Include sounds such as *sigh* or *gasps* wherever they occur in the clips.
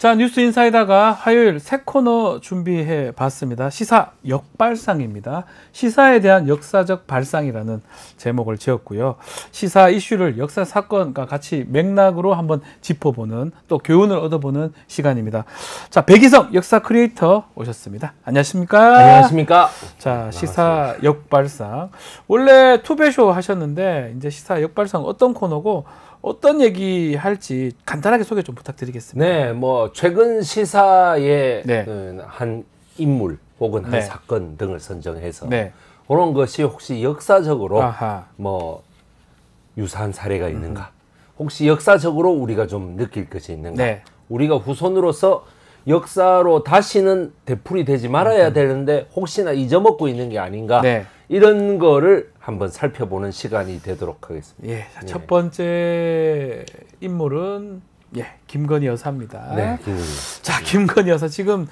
자 뉴스 인사이다가 화요일 새 코너 준비해 봤습니다. 시사 역발상입니다. 시사에 대한 역사적 발상이라는 제목을 지었고요. 시사 이슈를 역사 사건과 같이 맥락으로 한번 짚어보는 또 교훈을 얻어보는 시간입니다. 자 백이성 역사 크리에이터 오셨습니다. 안녕하십니까? 안녕하십니까? 자 네, 시사 역발상 원래 투베쇼 하셨는데 이제 시사 역발상 어떤 코너고 어떤 얘기 할지 간단하게 소개 좀 부탁드리겠습니다. 네, 뭐 최근 시사의 네. 어, 한 인물 혹은 한 네. 사건 등을 선정해서 네. 그런 것이 혹시 역사적으로 아하. 뭐 유사한 사례가 음. 있는가? 혹시 역사적으로 우리가 좀 느낄 것이 있는가? 네. 우리가 후손으로서 역사로 다시는 되풀이 되지 말아야 음. 되는데 혹시나 잊어먹고 있는 게 아닌가? 네. 이런 거를 한번 살펴보는 시간이 되도록 하겠습니다. 예, 예. 첫 번째 인물은 예, 김건희 여사입니다. 네, 자, 김건희 여사 지금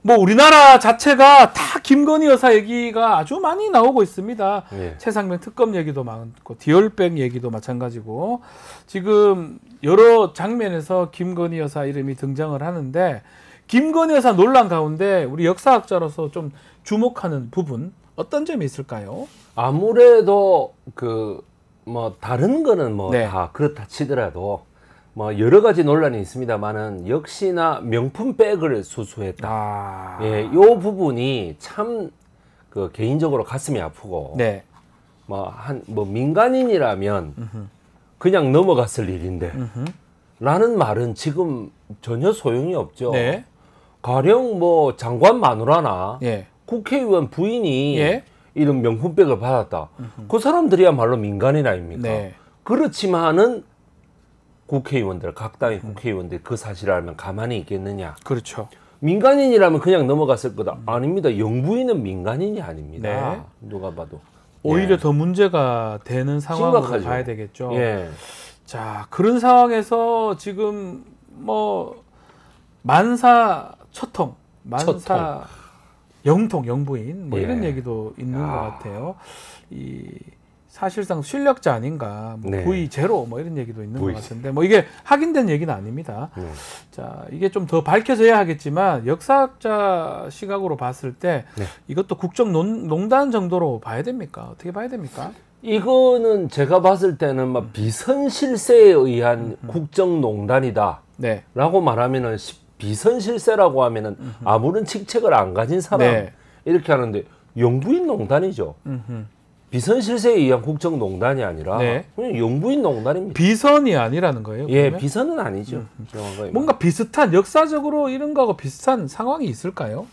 뭐 우리나라 자체가 다 김건희 여사 얘기가 아주 많이 나오고 있습니다. 예. 최상명 특검 얘기도 많고 디얼백 얘기도 마찬가지고 지금 여러 장면에서 김건희 여사 이름이 등장을 하는데 김건희 여사 논란 가운데 우리 역사학자로서 좀 주목하는 부분 어떤 점이 있을까요? 아무래도 그 뭐 다른 거는 뭐다 네. 그렇다 치더라도 뭐 여러 가지 논란이 있습니다만은 역시나 명품 백을 수수했다. 아... 예, 요 부분이 참그 개인적으로 가슴이 아프고 네. 뭐한뭐 뭐 민간인이라면 으흠. 그냥 넘어갔을 일인데 으흠. 라는 말은 지금 전혀 소용이 없죠. 네. 가령 뭐 장관 마누라나 예. 국회의원 부인이 예? 이런 명품백을 받았다. 음흠. 그 사람들이야말로 민간인 아닙니까? 네. 그렇지만은 국회의원들 각 당의 음. 국회의원들 그 사실을 알면 가만히 있겠느냐? 그렇죠. 민간인이라면 그냥 넘어갔을 거다. 음. 아닙니다. 영부인은 민간인이 아닙니다. 네. 누가 봐도 오히려 예. 더 문제가 되는 상황으로 심각하죠. 가야 되겠죠. 예. 자 그런 상황에서 지금 뭐 만사 첫통 만사 영통, 영부인 뭐 예. 이런 얘기도 있는 아. 것 같아요. 이 사실상 실력자 아닌가, 뭐 네. V 제로 뭐 이런 얘기도 있는 v. 것 같은데 뭐 이게 확인된 얘기는 아닙니다. 네. 자 이게 좀 더 밝혀져야 하겠지만 역사학자 시각으로 봤을 때 네. 이것도 국정농단 정도로 봐야 됩니까? 어떻게 봐야 됩니까? 이거는 제가 봤을 때는 막 음. 비선실세에 의한 음. 음. 국정농단이다라고 네. 말하면은 쉽 비선실세라고 하면은 아무런 직책을 안 가진 사람 네. 이렇게 하는데 영부인 농단이죠. 비선실세에 의한 국정농단이 아니라 네. 그냥 영부인 농단입니다. 비선이 아니라는 거예요. 예, 그러면? 비선은 아니죠. 음. 뭔가 비슷한 역사적으로 이런 거하고 비슷한 상황이 있을까요?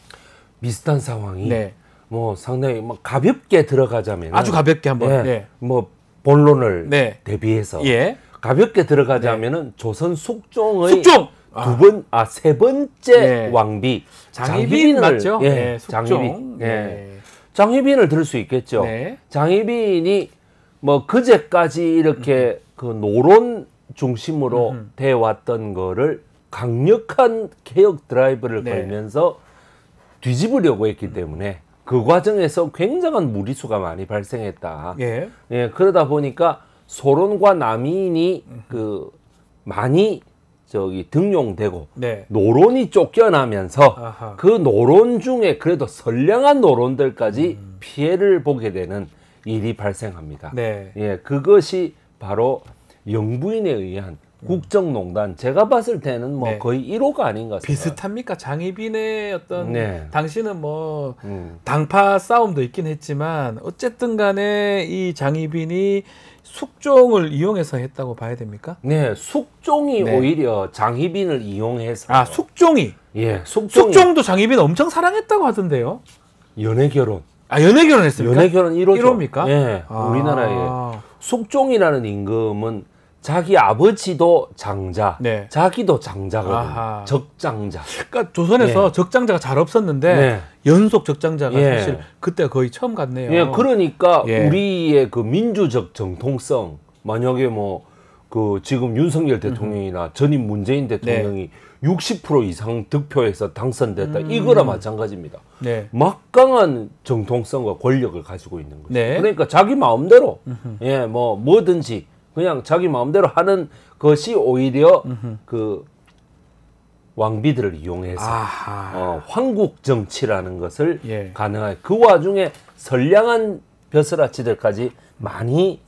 비슷한 상황이 네. 뭐 상당히 뭐 가볍게 들어가자면 아주 가볍게 한번 예, 네. 뭐 본론을 네. 대비해서 예. 가볍게 들어가자면은 조선 숙종의 숙종! 아. 두 번, 아, 세 번째 예. 왕비. 장희빈 을 맞죠? 예, 네, 장희빈. 예. 예. 장희빈을 들을 수 있겠죠. 네. 장희빈이 뭐 그제까지 이렇게 음. 그 노론 중심으로 음. 돼왔던 거를 강력한 개혁 드라이브를 네. 걸면서 뒤집으려고 했기 때문에 그 과정에서 굉장한 무리수가 많이 발생했다. 예. 예 그러다 보니까 소론과 남인이 그 많이 저기 등용되고 네. 노론이 쫓겨나면서 아하. 그 노론 중에 그래도 선량한 노론들까지 음. 피해를 보게 되는 일이 발생합니다. 네. 예, 그것이 바로 영부인에 의한 음. 국정농단 제가 봤을 때는 뭐 네. 거의 1호가 아닌가 비슷합니까 장희빈의 어떤 네. 당신은 뭐 음. 당파 싸움도 있긴 했지만 어쨌든 간에 이 장희빈이 숙종을 이용해서 했다고 봐야 됩니까? 네, 숙종이 네. 오히려 장희빈을 이용해서 아 숙종이 예 숙종이. 숙종도 장희빈 엄청 사랑했다고 하던데요 연애 결혼 아 연애 결혼했습니까? 연애 결혼 1호죠. 1호입니까? 예. 아. 우리나라에 숙종이라는 임금은 자기 아버지도 장자, 네. 자기도 장자거든요. 적장자. 그러니까 조선에서 네. 적장자가 잘 없었는데 네. 연속 적장자가 예. 사실 그때 거의 처음 갔네요. 예, 그러니까 예. 우리의 그 민주적 정통성, 만약에 뭐그 지금 윤석열 대통령이나 음. 전임 문재인 네. 대통령이 네. 60% 이상 득표해서 당선됐다. 음. 이거나 마찬가지입니다. 네. 막강한 정통성과 권력을 가지고 있는 거죠. 네. 그러니까 자기 마음대로 음흠. 예, 뭐 뭐든지 그냥 자기 마음대로 하는 것이 오히려 음흠. 그 왕비들을 이용해서 어, 황국 정치라는 것을 예. 가능하게 그 와중에 선량한 벼슬아치들까지 많이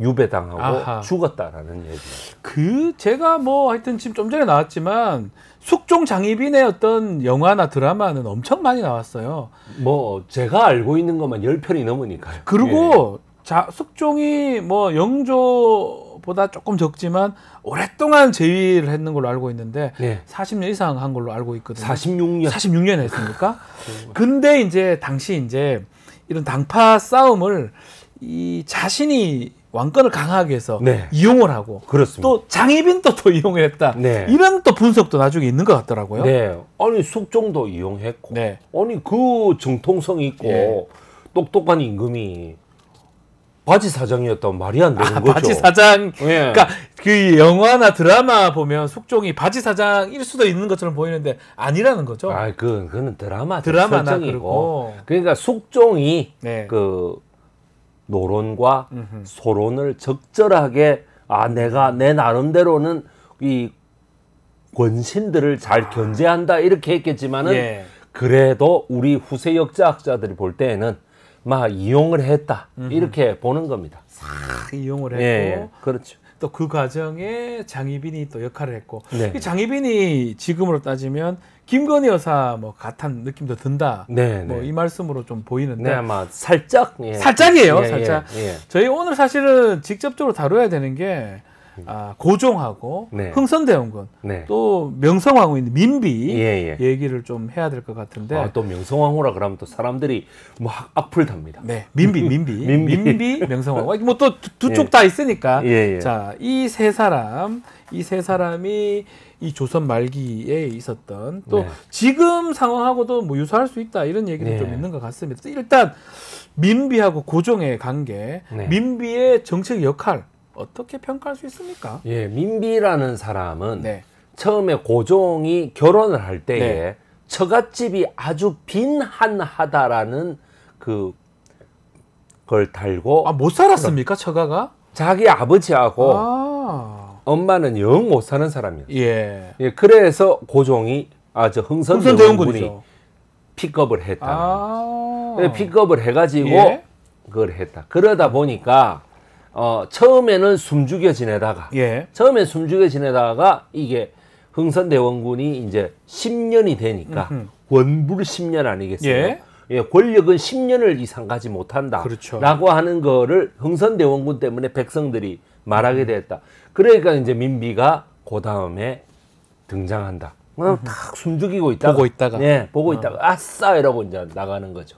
유배당하고 아하. 죽었다라는 얘기. 그 제가 뭐 하여튼 지금 좀 전에 나왔지만 숙종 장희빈의 어떤 영화나 드라마는 엄청 많이 나왔어요. 뭐 제가 알고 있는 것만 열 편이 넘으니까요. 그리고 예. 예. 자, 숙종이 뭐 영조보다 조금 적지만 오랫동안 재위를 했는 걸로 알고 있는데 네. 예. 40년 이상 한 걸로 알고 있거든요. 46년. 46년 했습니까? *laughs* 그 뭐. 근데 이제 당시 이제 이런 당파 싸움을 이 자신이 왕권을 강하게해서 네. 이용을 하고 그렇습니다. 또 장희빈도 또 이용을 했다. 네. 이런 또 분석도 나중에 있는 것 같더라고요. 네. 아니 숙종도 이용했고 네. 아니 그 정통성 있고 예. 똑똑한 임금이 바지 사장이었다 말이 안 되는 아, 거죠. 바지 사장. 예. 그러니까 그 영화나 드라마 보면 숙종이 바지 사장일 수도 있는 것처럼 보이는데 아니라는 거죠. 아, 그 그는 드라마 드라마나 설정이고. 그러니까 숙종이 네. 그 노론과 음흠. 소론을 적절하게 아 내가 내 나름대로는 이 권신들을 잘 아. 견제한다 이렇게 했겠지만은 예. 그래도 우리 후세 역사학자들이 볼 때에는 막 이용을 했다 음흠. 이렇게 보는 겁니다. 싹 이용을 했고 예, 그렇죠. 또그 과정에 장희빈이 또 역할을 했고 네. 장희빈이 지금으로 따지면 김건희 여사 뭐 같은 느낌도 든다. 네, 뭐이 네. 말씀으로 좀 보이는데 네, 아마 살짝 예. 살짝이에요. 예, 예, 살짝. 예, 저희 오늘 사실은 직접적으로 다뤄야 되는 게 음. 아, 고종하고 네. 흥선대원군 네. 또 명성황후 있는 민비 예, 예. 얘기를 좀 해야 될 것 같은데 아, 또 명성황후라 그러면 또 사람들이 뭐 악플 답니다. 네, 민비, 민비, *laughs* 민비. 민비 명성황후 뭐 또 두쪽 예. 다 있으니까 예, 예. 자, 이 세 사람 이 세 사람이 이 조선 말기에 있었던 또 네. 지금 상황하고도 뭐 유사할 수 있다 이런 얘기도 네. 좀 있는 것 같습니다. 일단 민비하고 고종의 관계, 네. 민비의 정책 역할 어떻게 평가할 수 있습니까? 예, 민비라는 사람은 네. 처음에 고종이 결혼을 할 때에 네. 처갓집이 아주 빈한하다라는 그걸 달고 아, 못 살았습니까, 처가가? 자기 아버지하고 아. 엄마는 영 못 사는 사람이었어요. 예. 예. 그래서 고종이 아주 흥선대원군이 픽업을 했다. 아. 예, 픽업을 해가지고 예? 그걸 했다. 그러다 보니까 어, 처음에는 숨죽여 지내다가 예. 처음에 숨죽여 지내다가 이게 흥선대원군이 이제 10년이 되니까 음흠. 원불 10년 아니겠어요? 예. 예, 권력은 10년을 이상 가지 못한다. 그렇죠. 라고 하는 거를 흥선대원군 때문에 백성들이 말하게 되었다 음. 그러니까 이제 민비가 그 다음에 등장한다. 딱 어, 숨죽이고 있다가 보고 있다가 예, 보고 있다가 어. 아싸 이러고 이제 나가는 거죠.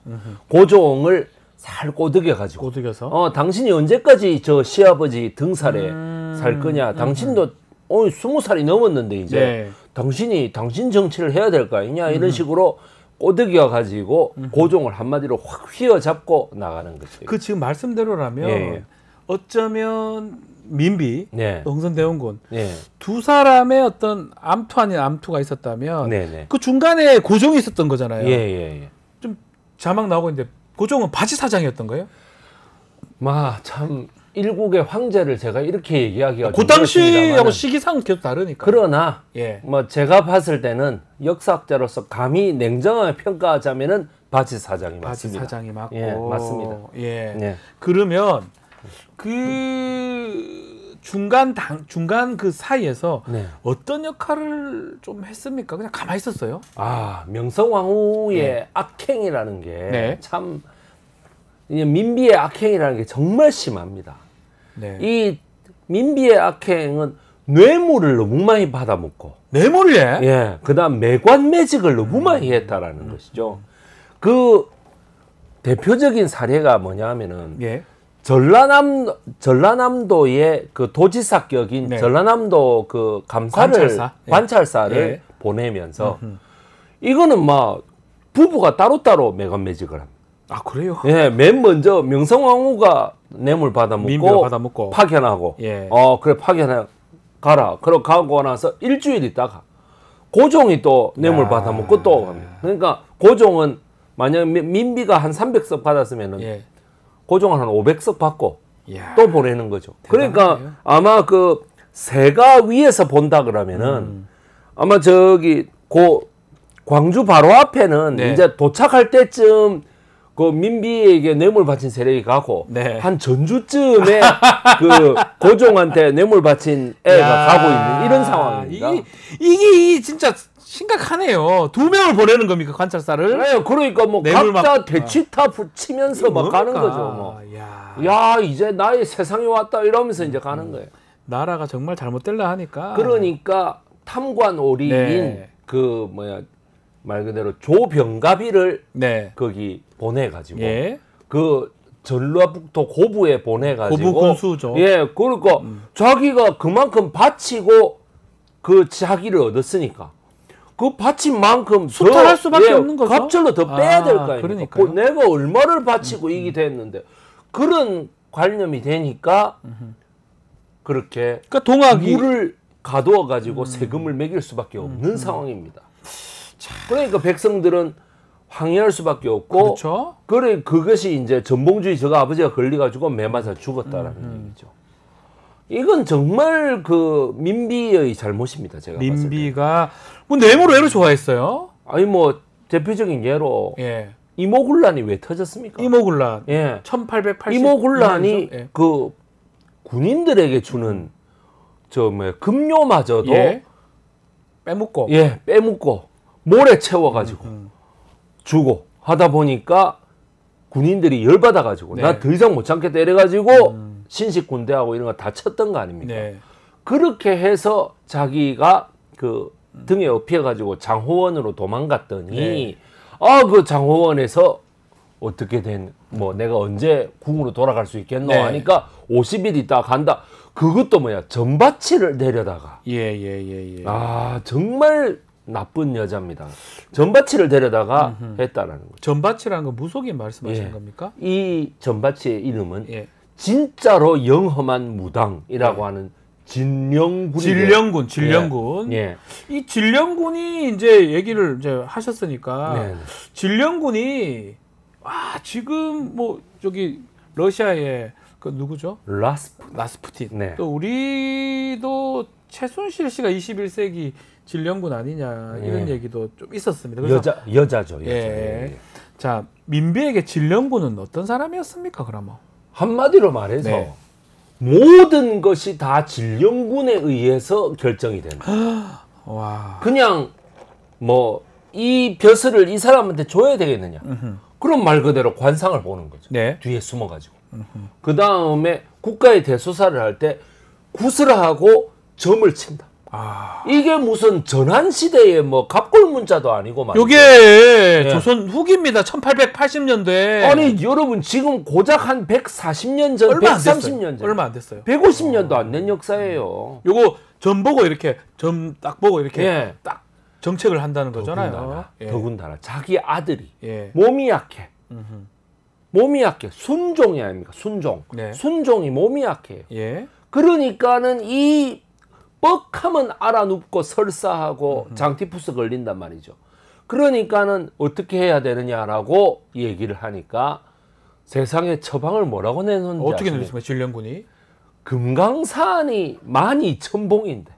고종을 잘 꼬드겨가지고. 꼬드겨서? 어, 당신이 언제까지 저 시아버지 등살에 음... 살 거냐. 음, 당신도 음. 어, 스무 살이 넘었는데 이제 네. 당신이 당신 정치를 해야 될 거 아니냐 이런 음. 식으로 꼬드겨 가지고 음. 고종을 한마디로 확 휘어잡고 나가는 거죠. 그 지금 말씀대로라면 예. 예. 어쩌면 민비, 네. 흥선대원군 네. 두 사람의 어떤 암투 아닌 암투가 있었다면 네, 네, 그 중간에 고종이 있었던 거잖아요. 예, 예, 예. 좀 자막 나오고 있는데 고종은 바지 사장이었던 거예요? 마참 일국의 황제를 제가 이렇게 얘기하기가 그 당시하고 시기상 계속 다르니까. 그러나 예. 뭐 제가 봤을 때는 역사학자로서 감히 냉정하게 평가하자면은 바지 사장이 바지 맞습니다. 사장이 맞고 예, 맞습니다. 예. 예. 그러면 그 중간 당 중간 그 사이에서 네. 어떤 역할을 좀 했습니까? 그냥 가만히 있었어요. 아 명성황후의 네. 악행이라는 게참 네. 민비의 악행이라는 게 정말 심합니다. 네. 이 민비의 악행은 뇌물을 너무 많이 받아먹고 뇌물을 해? 예. 그다음 매관 매직을 너무 음. 많이 했다라는 음. 것이죠. 그 대표적인 사례가 뭐냐 하면은 예. 전라남 전라남도의 그 도지사격인 네. 전라남도 그 감사를 관찰사? 예. 관찰사를 예. 보내면서 음흠. 이거는 막 부부가 따로따로 매건 매직을 합니다. 아 그래요? 예, 맨 먼저 명성황후가 뇌물 받아먹고, 받아먹고. 파견하고, 예. 어 그래 파견해 가라. 그러 고 가고 나서 일주일 있다가 고종이 또 뇌물 아... 받아먹고 또 갑니다. 그러니까 고종은 만약 민비가 한 300석 받았으면은 예. 고정을 한 500석 받고 이야, 또 보내는 거죠. 대단하네요. 그러니까 아마 그 새가 위에서 본다 그러면은 음. 아마 저기 고 광주 바로 앞에는 네. 이제 도착할 때쯤 그 민비에게 뇌물 바친 세력이 가고 네. 한 전주쯤에 그 고종한테 뇌물 바친 애가 *laughs* 야, 가고 있는 이런 상황입니다. 이게, 이게 진짜 심각하네요. 두 명을 보내는 겁니까 관찰사를? 그 그러니까 뭐 각자 막... 대치타 붙이면서 막 뭡니까? 가는 거죠. 뭐. 야. 야. 이제 나의 세상이 왔다 이러면서 이제 가는 음. 거예요. 나라가 정말 잘못될라 하니까. 그러니까 탐관오리인 네. 그 뭐야 말 그대로 조병갑이를 네. 거기 보내가지고 예. 그 전라북도 고부에 보내가지고 고부 군수죠. 예, 그러니까 음. 자기가 그만큼 바치고 그 자기를 얻었으니까. 그받침만큼 소탈할 수밖에 예, 없는 거죠. 갑절로 더 빼야 될 거 아, 니에요 내가 얼마를 바치고 음, 이게 음. 됐는데 그런 관념이 되니까 그렇게 그러니까 동학이 물을 가두어 가지고 음. 세금을 매길 수밖에 음, 없는 음. 상황입니다. 자. 그러니까 백성들은 항의할 수밖에 없고 그렇죠? 그래 그것이 이제 전봉주의 저가 아버지가 걸려 가지고 매맞아 죽었다라는 얘기죠. 이건 정말 그 민비의 잘못입니다. 제가 민비가 뭐 네모로 를 좋아했어요. 아니 뭐 대표적인 예로 예. 이모굴란이 왜 터졌습니까? 이모굴란. 예. 1880 이모굴란이 예. 그 군인들에게 주는 저뭐 급료마저도 예. 빼먹고 예, 빼먹고 모래 채워 가지고 음, 음. 주고 하다 보니까 군인들이 열받아 가지고 네. 나더 이상 못 참겠다 이래 가지고 음. 신식 군대하고 이런 거 다 쳤던 거 아닙니까? 네. 그렇게 해서 자기가 그 등에 업혀가지고 장호원으로 도망갔더니 네. 아그 장호원에서 어떻게 된 뭐 내가 언제 궁으로 돌아갈 수 있겠노 네. 하니까 50일 있다 간다. 그것도 뭐야 전밭치를 내려다가 예예예 예, 예, 아 정말 나쁜 여자입니다. 전밭치를 데려다가 음흠. 했다라는 거 전밭치라는 건 무속인 말씀하시는 예. 겁니까? 이 전밭치의 이름은 예. 진짜로 영험한 무당이라고 네. 하는 진령군 진령군 예. 진령군 예. 이 진령군이 이제 얘기를 이제 하셨으니까 네. 진령군이 아 지금 뭐 저기 러시아의 그 누구죠 라스푸 라스푸틴 네. 또 우리도 최순실 씨가 21세기 진령군 아니냐 이런 예. 얘기도 좀 있었습니다 여자 여자죠 예. 여자. 예. 예. 자 민비에게 진령군은 어떤 사람이었습니까 그러면 한마디로 말해서 네. 모든 것이 다 질령군에 의해서 결정이 된다. *gasps* 와. 그냥 뭐 이 벼슬을 이 사람한테 줘야 되겠느냐? 그럼 말 그대로 관상을 보는 거죠. 네. 뒤에 숨어가지고. 그 다음에 국가에 대수사를 할 때 구슬하고 점을 친다. 이게 무슨 전환 시대의 뭐 갑골 문자도 아니고 말이죠. 이게 네. 예. 조선 후기입니다. 1880년대. 아니 여러분 지금 고작 한 140년 전, 얼마 130년 전, 얼마 안 됐어요. 150년도 안된 어. 역사예요. 요거 점 보고 이렇게 점 딱 보고 이렇게 예. 딱 정책을 한다는 거잖아요. 더군다나, 예. 더군다나 자기 아들이 예. 몸이 약해. 음흠. 몸이 약해. 순종이 아닙니까? 순종. 네. 순종이 몸이 약해요. 예. 그러니까는 이 뻑하면 알아눕고 설사하고 장티푸스 걸린단 말이죠. 그러니까는 어떻게 해야 되느냐라고 얘기를 하니까 세상에 처방을 뭐라고 내놓는지 어떻게 내놓습니까? 질령군이 금강산이 만 이천 봉인데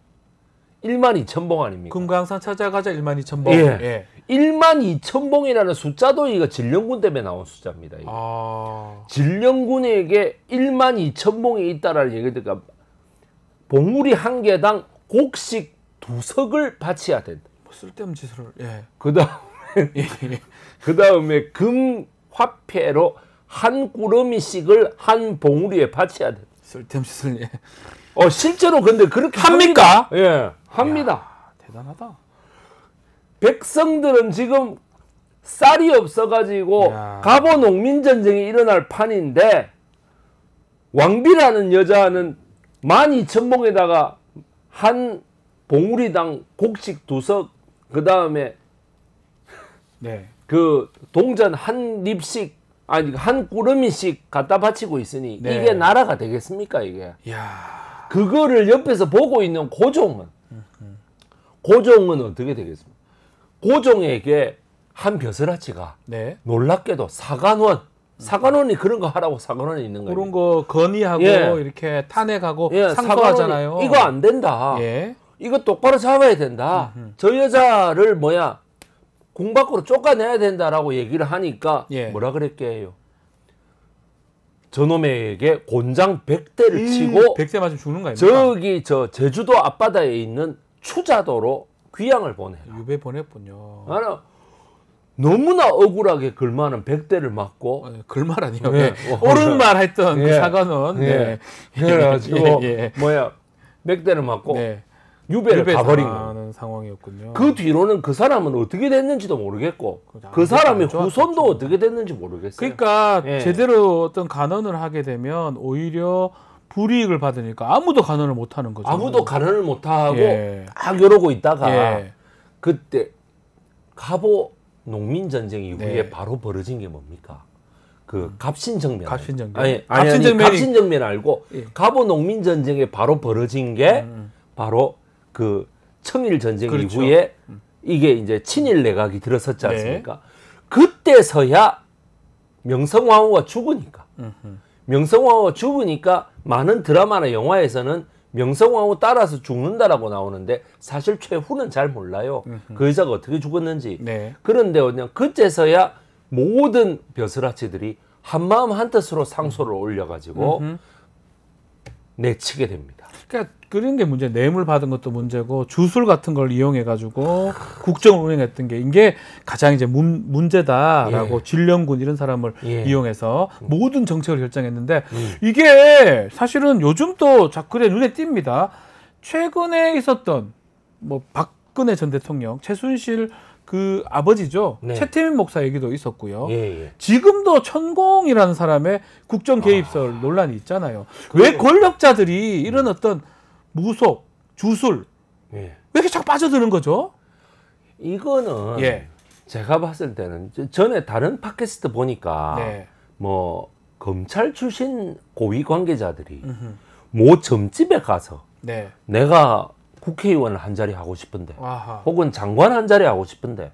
일만 이천 봉 아닙니까? 금강산 찾아가자 일만 이천 봉. 예. 일만 예. 이천 봉이라는 숫자도 이거 진령군 때문에 나온 숫자입니다. 이 아... 질령군에게 일만 이천 봉이 있다라는 얘기가 봉우리 한 개당 곡식 두석을 바쳐야 된다. 뭐 쓸데없는 짓을 예. 그다음 *laughs* 예, 예. 그다음에 금 화폐로 한 꾸러미씩을 한 봉우리에 바쳐야 된다. 쓸데없는 짓을 예. 어 실제로 근데 그렇게 합니까? 합니다. 예. 합니다. 이야, 대단하다. 백성들은 지금 쌀이 없어가지고 야. 갑 농민 전쟁이 일어날 판인데 왕비라는 여자는 12,000봉에다가 한 봉우리당 곡식 두석 그다음에 네. 그 동전 한 립씩 아니 한 꾸러미씩 갖다 바치고 있으니 네. 이게 나라가 되겠습니까 이게 야. 그거를 옆에서 보고 있는 고종은 고종은 어떻게 되겠습니까 고종에게 한 벼슬아치가 네. 놀랍게도 사관원 사관원이 그런 거 하라고 사관원이 있는 거예요. 그런 거 건의하고 예. 이렇게 탄핵하고 예, 상고하잖아요. 이거 안 된다. 예. 이거 똑바로 잡아야 된다. 음흠. 저 여자를 뭐야 공 밖으로 쫓아내야 된다라고 얘기를 하니까 예. 뭐라 그랬게요. 저놈에게 곤장 100대를 치고 100대 맞으면 죽는 거아닙니 저기 저 제주도 앞바다에 있는 추자도로 귀향을 보내라. 유배 보냈군요. 나는 너무나 억울하게 글만은 100대를 맞고 어, 예, 글만 아니요. 네. 옳은 말 했던 예. 예 그 예. 사과는 네. 그래가지고 *laughs* 예. 뭐야 100대를 맞고 네. 유배를 유배 가버린 거 상황이었군요. 그 뒤로는 그 사람은 어떻게 됐는지도 모르겠고 그, 그 사람의 후손도 어떻게 됐는지 모르겠어요. 그러니까 예. 제대로 어떤 간언을 하게 되면 오히려 불이익을 받으니까 아무도 간언을 못 하는 거죠. 아무도 간언을 못 하고 예. 딱 이러고 있다가 예. 그때 가보 농민 전쟁 이후에 네. 바로 벌어진 게 뭡니까? 그 갑신 정변 갑신 정면. 아니, 아니, 갑신 정면 갑신 정면 알고 예. 갑오 농민 전쟁에 바로 벌어진 게 음. 음. 바로 그 청일 전쟁 그렇죠. 이후에 음. 이게 이제 친일 내각이 들어섰지 네. 않습니까? 네. 그때서야 명성황후가 죽으니까. 음흠. 명성황후가 죽으니까 많은 드라마나 영화에서는 명성황후 따라서 죽는다라고 나오는데 사실 최후는 잘 몰라요. 음흠. 그 여자가 어떻게 죽었는지. 네. 그런데 그냥 그제서야 모든 벼슬아치들이 한마음 한뜻으로 상소를 올려가지고 음흠. 내치게 됩니다. 그러니까 그런 게 문제. 뇌물 받은 것도 문제고 주술 같은 걸 이용해 가지고 국정을 운영했던 게 이게 가장 이제 문, 문 제다라고 예. 진령군 이런 사람을 예. 이용해서 음. 모든 정책을 결정했는데 음. 이게 사실은 요즘 또 자꾸래 눈에 띕니다. 최근에 있었던 뭐 박근혜 전 대통령, 최순실 그 아버지죠. 네. 최태민 목사 얘기도 있었고요. 예, 예. 지금도 천공이라는 사람의 국정 개입설 아... 논란이 있잖아요. 그왜 권력자들이 이런 어떤 무속, 주술 예. 왜 이렇게 자꾸 빠져드는 거죠? 이거는 예. 제가 봤을 때는 전에 다른 팟캐스트 보니까 네. 뭐 검찰 출신 고위 관계자들이 으흠. 모 점집에 가서 네. 내가 국회의원 한 자리 하고 싶은데 아하. 혹은 장관 한 자리 하고 싶은데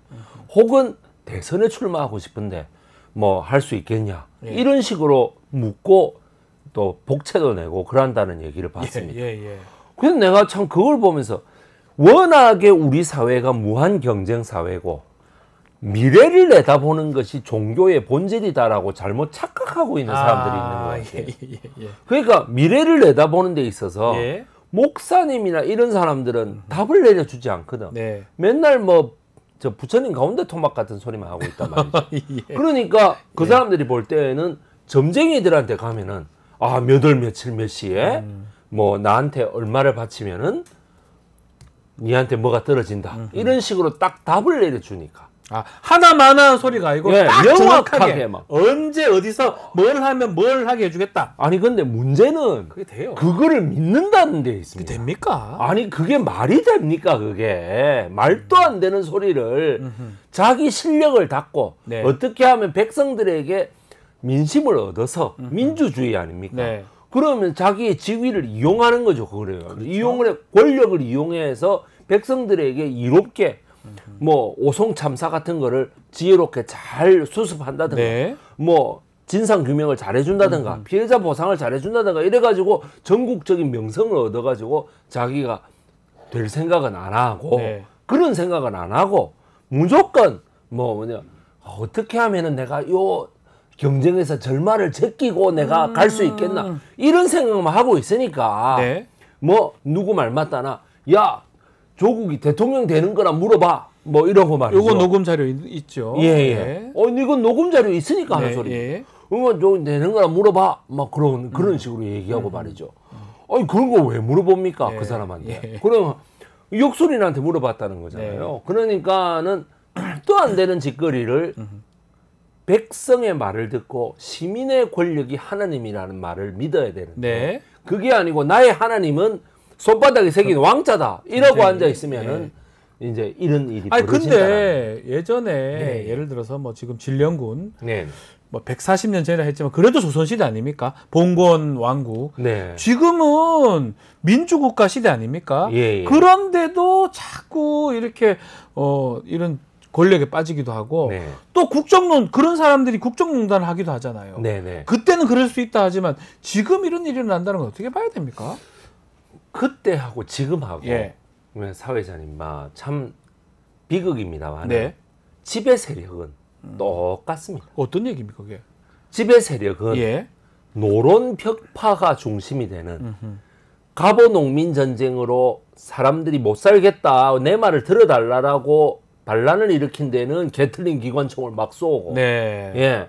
혹은 대선에 출마하고 싶은데 뭐 할 수 있겠냐 예. 이런 식으로 묻고 또 복채도 내고 그런다는 얘기를 예, 봤습니다. 예, 예, 그래서 내가 참 그걸 보면서 워낙에 우리 사회가 무한 경쟁 사회고 미래를 내다보는 것이 종교의 본질이다라고 잘못 착각하고 있는 사람들이 아, 있는 거예요. 예, 예, 그러니까 미래를 내다보는 데 있어서 목사님이나 이런 사람들은 답을 내려주지 않거든. 네. 맨날 뭐 저 부처님 가운데 토막 같은 소리만 하고 있단 말이죠. *laughs* 예. 그러니까 그 예. 사람들이 볼 때는 에 점쟁이들한테 가면은 아몇월 며칠 몇 시에 음. 뭐 나한테 얼마를 바치면은 니한테 뭐가 떨어진다 음. 이런 식으로 딱 답을 내려주니까 아 하나만한 소리가 아니고 예, 딱 명확하게 막. 언제 어디서 뭘 하면 뭘 하게 해주겠다. 아니 근데 문제는 그게 돼요. 그거를 믿는다는 데 있습니다. 됩니까? 아니 그게 말이 됩니까 그게 말도 안 되는 소리를 음흠. 자기 실력을 닦고 네. 어떻게 하면 백성들에게 민심을 얻어서 음흠. 민주주의 아닙니까? 네. 그러면 자기의 지위를 이용하는 거죠 그래요. 그렇죠? 이용을 해, 권력을 이용해서 백성들에게 이롭게 뭐 오송 참사 같은 거를 지혜롭게 잘 수습한다든가 네. 뭐 진상 규명을 잘 해준다든가 음. 피해자 보상을 잘 해준다든가 이래가지고 전국적인 명성을 얻어가지고 자기가 될 생각은 안 하고 네. 그런 생각은 안 하고 무조건 뭐 뭐냐 어떻게 하면은 내가 요 경쟁에서 절마를 제끼고 내가 음. 갈수 있겠나 이런 생각만 하고 있으니까 네. 뭐 누구 말 맞다나 야 조국이 대통령 되는 거나 물어봐. 뭐 이런 거 말이죠. 이거 녹음 자료 있, 죠 예, 예. 네. 어, 이건 녹음 자료 있으니까 하는 네, 소리. 예. 그러면 좀 되는 거나 물어봐. 막 그런 그런 음. 식으로 얘기하고 음. 말이죠. 아니 그런 거 왜 물어봅니까 예. 그 사람한테? 예. 그럼 욕설인한테 물어봤다는 거잖아요. 네. 그러니까는 *clears throat* 또 안 되는 짓거리를 백성의 말을 듣고 시민의 권력이 하나님이라는 말을 믿어야 되는데 네. 그게 아니고 나의 하나님은 손바닥이 새긴 왕자다 이러고 앉아 예, 있으면은 네. 이제 이런 일이 아니 근데 예전에 네, 네. 예를 들어서 뭐 지금 진령군 네. 뭐 140년 전이라 했지만 그래도 조선시대 아닙니까? 봉건 왕국. 네. 지금은 민주국가 시대 아닙니까? 예, 예. 그런데도 자꾸 이렇게 어 이런 권력에 빠지기도 하고 네. 또 국정론 그런 사람들이 국정농단을 하기도 하잖아요. 네, 네, 그때는 그럴 수 있다 하지만 지금 이런 일이 난다는 건 어떻게 봐야 됩니까? 그때하고 지금하고 예. 사회자님 마참 비극입니다만 네. 지배 세력은 음. 똑같습니다. 어떤 얘기입니까 그게? 지배 세력은 예. 노론 벽파가 중심이 되는 음흠. 가보 농민 전쟁으로 사람들이 못 살겠다 내 말을 들어달라라고 반란을 일으킨 데는 게틀링 기관총을 막 쏘고 네. 예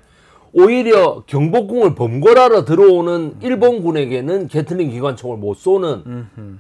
오히려 경복궁을 범고라로 들어오는 일본군에게는 게틀링 기관총을 못 쏘는 음흠.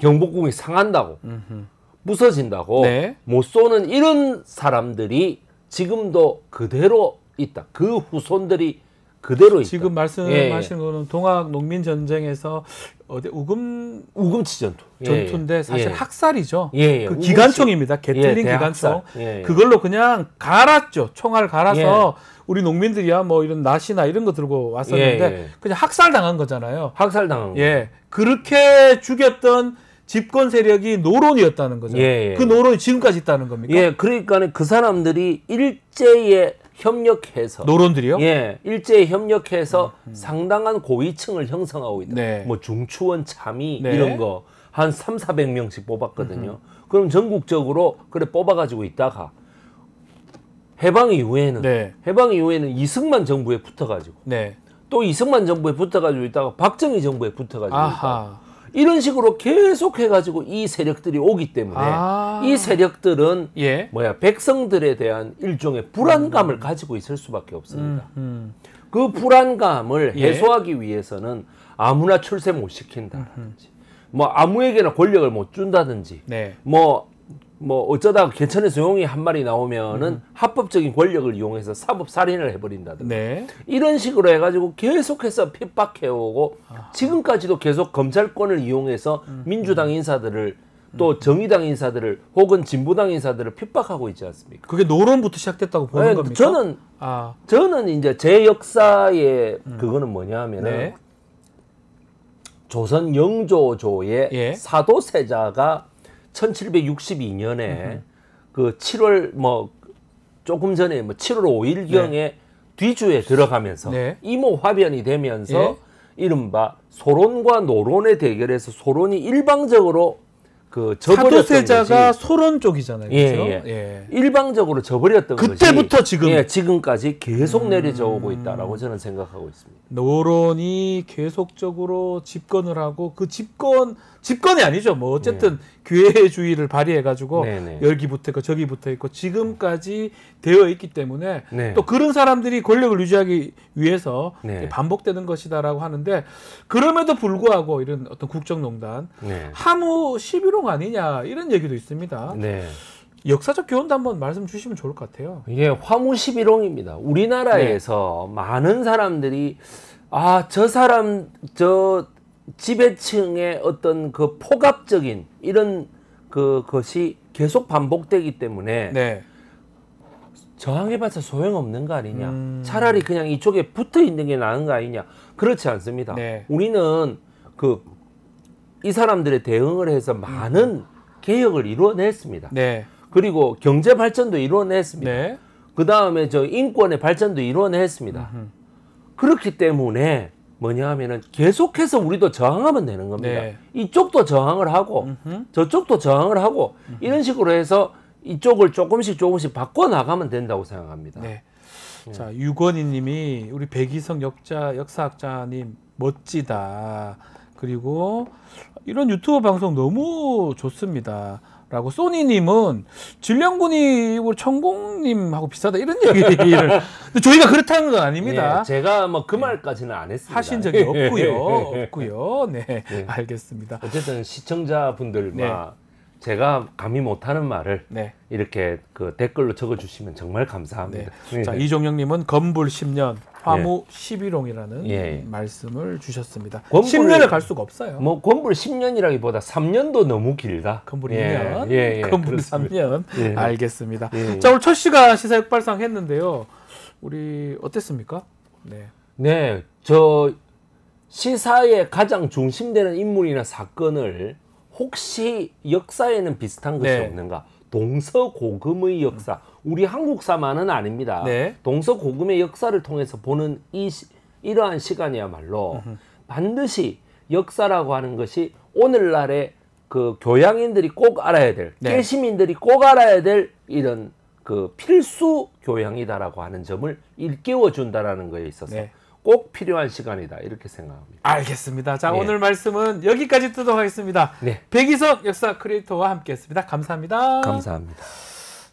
경복궁이 상한다고 음흠. 부서진다고 네. 못 쏘는 이런 사람들이 지금도 그대로 있다. 그 후손들이 그대로 있다. 지금 말씀하시는 예. 거는 동학 농민 전쟁에서 어디 우금 우금치 전투 예. 전투인데 사실 예. 학살이죠. 예. 예. 그 우금치. 기관총입니다. 게틀링 예, 기관총. 그걸로 그냥 갈았죠. 총알 갈아서 우리 농민들이야 뭐 이런 낫이나 이런 거 들고 왔었는데 예, 예. 그냥 학살 당한 거잖아요. 학살 당한 거. 예. 그렇게 죽였던 집권 세력이 노론이었다는 거죠. 예, 예, 그 노론이 지금까지 있다는 겁니까? 예. 그러니까는 그 사람들이 일제에 협력해서 노론들이요? 예, 일제에 협력해서 음, 음. 상당한 고위층을 형성하고 있다. 네. 뭐 중추원 참이 네. 이런 거 한 3, 4 0 0 명씩 뽑았거든요. 음, 음. 그럼 전국적으로 그래 뽑아 가지고 있다가 해방 이후에는 네. 해방 이후에는 이승만 정부에 붙어가지고 네. 또 이승만 정부에 붙어가지고 있다가 박정희 정부에 붙어가지고 아하. 있다 이런 식으로 계속 해가지고 이 세력들이 오기 때문에 아. 이 세력들은 예. 뭐야 백성들에 대한 일종의 불안감을 음. 가지고 있을 수밖에 없습니다. 음, 음. 그 불안감을 예. 해소하기 위해서는 아무나 출세 못 시킨다든지 음, 음. 뭐 아무에게나 권력을 못 준다든지 네. 뭐뭐 어쩌다가 개천에 조용히 한 마리 나오면은 음. 합법적인 권력을 이용해서 사법 살인을 해버린다든가 네. 이런 식으로 해가지고 계속해서 핍박해오고 아. 지금까지도 계속 검찰권을 이용해서 음. 음. 민주당 인사들을 음. 또 정의당 인사들을 혹은 진보당 인사들을 핍박하고 있지 않습니까? 그게 노론부터 시작됐다고 보는 네, 겁니까? 저는 아. 저는 이제 제 역사의 음. 그거는 뭐냐면은 네. 조선 영조조의 예. 사도세자가 1762년에 그 7월 뭐 조금 전에 뭐 7월 5일 경에 뒤주에 들어가면서 네. 이모 화변이 되면서 예. 이른바 소론과 노론의 대결에서 소론이 일방적으로 그저버 사도세자가 소론 쪽이잖아요. 예, 그렇죠? 예. 일방적으로 저버렸던 그때부터 것이. 지금 예, 지금까지 계속 음... 내려져 오고 있다라고 저는 생각하고 있습니다. 노론이 계속적으로 집권을 하고 그 집권 집권이 아니죠. 뭐 어쨌든 네. 교회주의를 발휘해가지고 네, 네. 열기붙터 있고 저기 붙어 있고 지금까지 되어 있기 때문에 또 그런 사람들이 권력을 유지하기 위해서 반복되는 것이다라고 하는데 그럼에도 불구하고 이런 어떤 국정농단 하무 11홍 아니냐 이런 얘기도 있습니다. 역사적 교훈도 한번 말씀 주시면 좋을 것 같아요. 이게 화무 11홍입니다. 우리나라에서 네. 많은 사람들이 아, 저 사람, 저 지배층의 어떤 그 포갑적인 이런 그 것이 계속 반복되기 때문에 네. 저항해봤자 소용없는 거 아니냐. 음... 차라리 그냥 이쪽에 붙어 있는 게 나은 거 아니냐. 그렇지 않습니다. 네. 우리는 그 이 사람들의 대응을 해서 많은 음... 개혁을 이루어냈습니다. 네. 그리고 경제 발전도 이루어냈습니다. 네. 그 다음에 저 인권의 발전도 이루어냈습니다. 음흠. 그렇기 때문에 뭐냐 하면은 계속해서 우리도 저항하면 되는 겁니다. 네. 이쪽도 저항을 하고 음흠. 저쪽도 저항을 하고 음흠. 이런 식으로 해서 이쪽을 조금씩 조금씩 바꿔 나가면 된다고 생각합니다. 네. 네. 자 유건희님이 우리 백이성 역자 역사학자님 멋지다. 그리고 이런 유튜브 방송 너무 좋습니다. 라고 소니님은 진령군이 천공님하고 비슷하다 이런 얘기를 근데 저희가 그렇다는 건 아닙니다. 네, 제가 뭐 그 말까지는 안 했습니다. 하신 적이 없고요, *laughs* 예. 없고요. 네, 네, 알겠습니다. 어쨌든 시청자분들 네. 제가 감히 못하는 말을 네. 이렇게 그 댓글로 적어주시면 정말 감사합니다. 네. 자 이종영님은 건불 10년 화무 예. 11홍이라는 예. 말씀을 주셨습니다. 건불, 10년을 갈 수가 없어요. 뭐 건불 10년이라기보다 3년도 너무 길다. 건불 2년, 예. 건불 예. 3년. 예, *laughs* 예. 알겠습니다. 예. 자 오늘 첫 시간 시사 육발상 했는데요. 우리 어땠습니까? 네. 네, 저 시사의 가장 중심되는 인물이나 사건을 혹시 역사에는 비슷한 것이 네. 없는가? 동서고금의 역사, 우리 한국사만은 아닙니다. 네. 동서고금의 역사를 통해서 보는 이 시, 이러한 시간이야말로 으흠. 반드시 역사라고 하는 것이 오늘날의 그 교양인들이 꼭 알아야 될, 네. 깨시민들이 꼭 알아야 될 이런 그 필수 교양이다라고 하는 점을 일깨워 준다라는 거에 있어서 네. 꼭 필요한 시간이다 이렇게 생각합니다. 알겠습니다. 자 네. 오늘 말씀은 여기까지 듣도록 하겠습니다. 네. 백이석 역사 크리에이터와 함께했습니다. 감사합니다. 감사합니다.